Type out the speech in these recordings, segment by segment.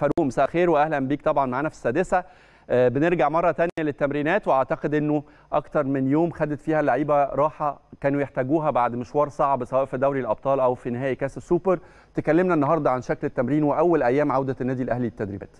فاروق مساء الخير واهلا بيك طبعا معانا في السادسه آه، بنرجع مره ثانيه للتمرينات واعتقد انه اكتر من يوم خدت فيها اللعيبه راحه كانوا يحتاجوها بعد مشوار صعب سواء في دوري الابطال او في نهائي كاس السوبر تكلمنا النهارده عن شكل التمرين واول ايام عوده النادي الاهلي للتدريبات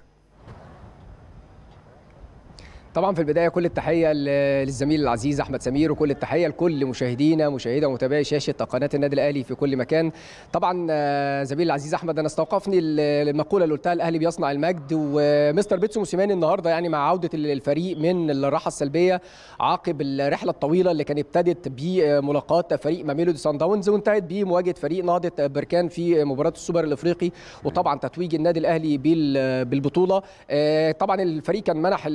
طبعا في البدايه كل التحيه للزميل العزيز احمد سمير وكل التحيه لكل مشاهدينا مشاهده ومتابعي شاشه قناه النادي الاهلي في كل مكان طبعا آه، زميل العزيز احمد انا استوقفني المقوله اللي قلتها الاهلي بيصنع المجد ومستر بيتسو موسيماني النهارده يعني مع عوده الفريق من الراحه السلبيه عقب الرحله الطويله اللي كانت ابتدت بملاقات فريق ماميلودي سان داونز وانتهت بمواجهه فريق نهضه بركان في مباراه السوبر الافريقي وطبعا تتويج النادي الاهلي بالبطوله آه، طبعا الفريق كان منح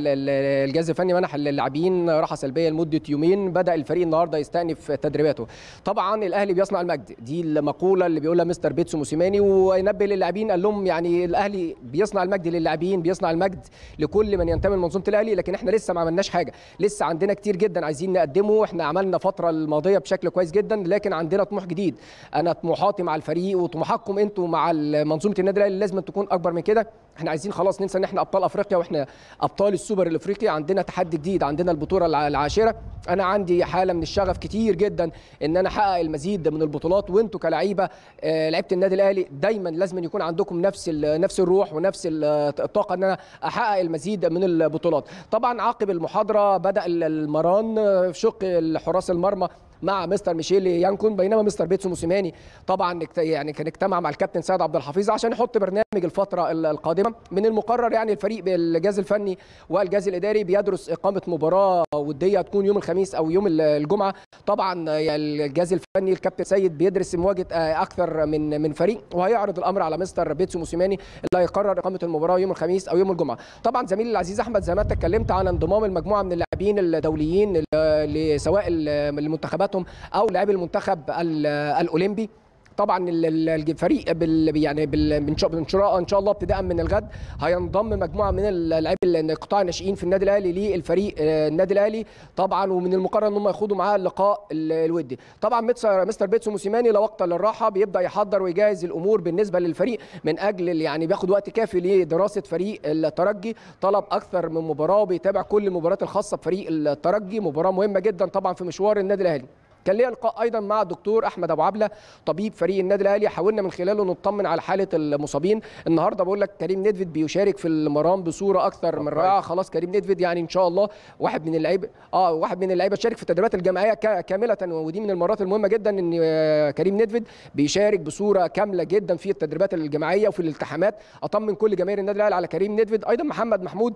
الجهاز الفني منح اللاعبين راحه سلبيه لمده يومين بدا الفريق النهارده يستأنف تدريباته طبعا الاهلي بيصنع المجد دي المقوله اللي بيقولها مستر بيتسو موسيماني وينبه للاعبين قال لهم يعني الاهلي بيصنع المجد للاعبين بيصنع المجد لكل من ينتمي لمنظومه الاهلي لكن احنا لسه ما عملناش حاجه لسه عندنا كتير جدا عايزين نقدمه احنا عملنا فتره الماضيه بشكل كويس جدا لكن عندنا طموح جديد انا طموحاتي مع الفريق وطموحاتكم انتوا مع منظومه النادي الاهلي لازم تكون اكبر من كده احنا عايزين خلاص ننسى ان احنا ابطال افريقيا واحنا ابطال السوبر الافريقي عندنا تحدي جديد عندنا البطوله العاشره انا عندي حاله من الشغف كتير جدا ان انا احقق المزيد من البطولات وانتوا كلعيبه آه، لعيبه النادي الاهلي دايما لازم يكون عندكم نفس نفس الروح ونفس الطاقه آه، ان انا احقق المزيد من البطولات طبعا عقب المحاضره بدا المران آه، في شق حراس المرمى مع مستر ميشيل يانكون بينما مستر بيتسو موسيماني طبعا يعني كان اجتمع مع الكابتن سيد عبد الحفيظ عشان يحط برنامج الفتره القادمه من المقرر يعني الفريق بالجهاز الفني والجهاز الاداري بيدرس اقامه مباراه وديه تكون يوم الخميس الخميس او يوم الجمعه طبعا الجهاز الفني الكابتن سيد بيدرس مواجهه آه، اكثر من من فريق وهيعرض الامر على مستر بيتسو موسيماني اللي هيقرر اقامه المباراه يوم الخميس او يوم الجمعه طبعا زميلي العزيز احمد زي ما اتكلمت عن انضمام المجموعه من اللاعبين الدوليين سواء لمنتخباتهم او لاعبي المنتخب الاولمبي طبعا الفريق بال يعني بال ان شاء الله ابتداء من الغد هينضم مجموعه من اللاعبين قطاع الناشئين في النادي الاهلي للفريق آه، النادي الاهلي طبعا ومن المقرر ان هم يخوضوا معاه اللقاء الودي طبعا مستر بيتسو موسيماني لا وقت للراحه بيبدا يحضر ويجهز الامور بالنسبه للفريق من اجل يعني بياخد وقت كافي لدراسه فريق الترجي طلب اكثر من مباراه وبيتابع كل المباريات الخاصه بفريق الترجي مباراه مهمه جدا طبعا في مشوار النادي الاهلي كان ليا لقاء ايضا مع الدكتور احمد ابو عبله طبيب فريق النادي الاهلي حاولنا من خلاله نطمن على حاله المصابين النهارده بقول لك كريم نيدفيد بيشارك في المران بصوره اكثر من رائعه خلاص كريم نيدفيد يعني ان شاء الله واحد من اللعيبه اه واحد من اللعيبه شارك في التدريبات الجماعيه كامله ودي من المرات المهمه جدا ان آه، كريم نيدفيد بيشارك بصوره كامله جدا في التدريبات الجماعيه وفي الالتحامات اطمن كل جماهير النادي الاهلي على كريم نيدفيد ايضا محمد محمود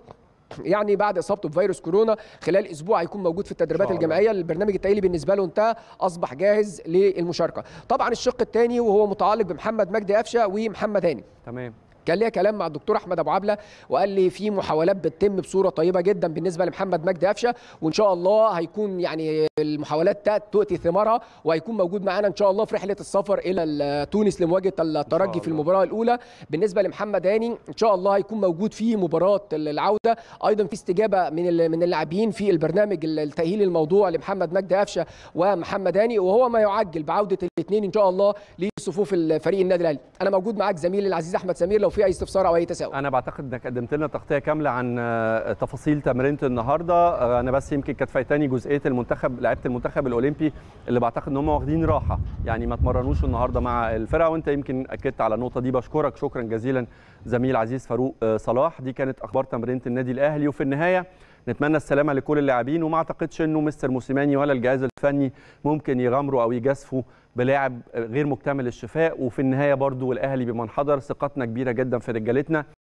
يعني بعد اصابته بفيروس كورونا خلال اسبوع هيكون موجود في التدريبات الجماعيه البرنامج التاهيلي بالنسبه له انتهى اصبح جاهز للمشاركه طبعا الشق الثاني وهو متعلق بمحمد مجدي قفشه ومحمد هاني تمام كان ليا كلام مع الدكتور احمد ابو عبله وقال لي في محاولات بتتم بصوره طيبه جدا بالنسبه لمحمد مجدي قفشه وان شاء الله هيكون يعني المحاولات تؤتي ثمارها وهيكون موجود معانا ان شاء الله في رحله السفر الى تونس لمواجهه الترجي في المباراه الاولى بالنسبه لمحمد هاني ان شاء الله هيكون موجود في مباراه العوده ايضا في استجابه من من اللاعبين في البرنامج التاهيلي الموضوع لمحمد مجدي قفشه ومحمد هاني وهو ما يعجل بعوده الاثنين ان شاء الله لصفوف فريق النادي الاهلي انا موجود معاك زميلي العزيز احمد سمير لو في في اي استفسار او اي تساؤل انا بعتقد انك قدمت لنا تغطيه كامله عن آه، تفاصيل تمرينه النهارده آه، انا بس يمكن كانت فايتاني جزئيه المنتخب لعيبه المنتخب الاولمبي اللي بعتقد ان هم واخدين راحه يعني ما تمرنوش النهارده مع الفرقه وانت يمكن اكدت على النقطه دي بشكرك شكرا جزيلا زميل عزيز فاروق آه، صلاح دي كانت اخبار تمرينه النادي الاهلي وفي النهايه نتمنى السلامه لكل اللاعبين وما اعتقدش انه مستر موسيماني ولا الجهاز الفني ممكن يغامروا او يجازفوا بلاعب غير مكتمل الشفاء وفي النهايه برضو الاهلي بمن حضر ثقتنا كبيره جدا في رجالتنا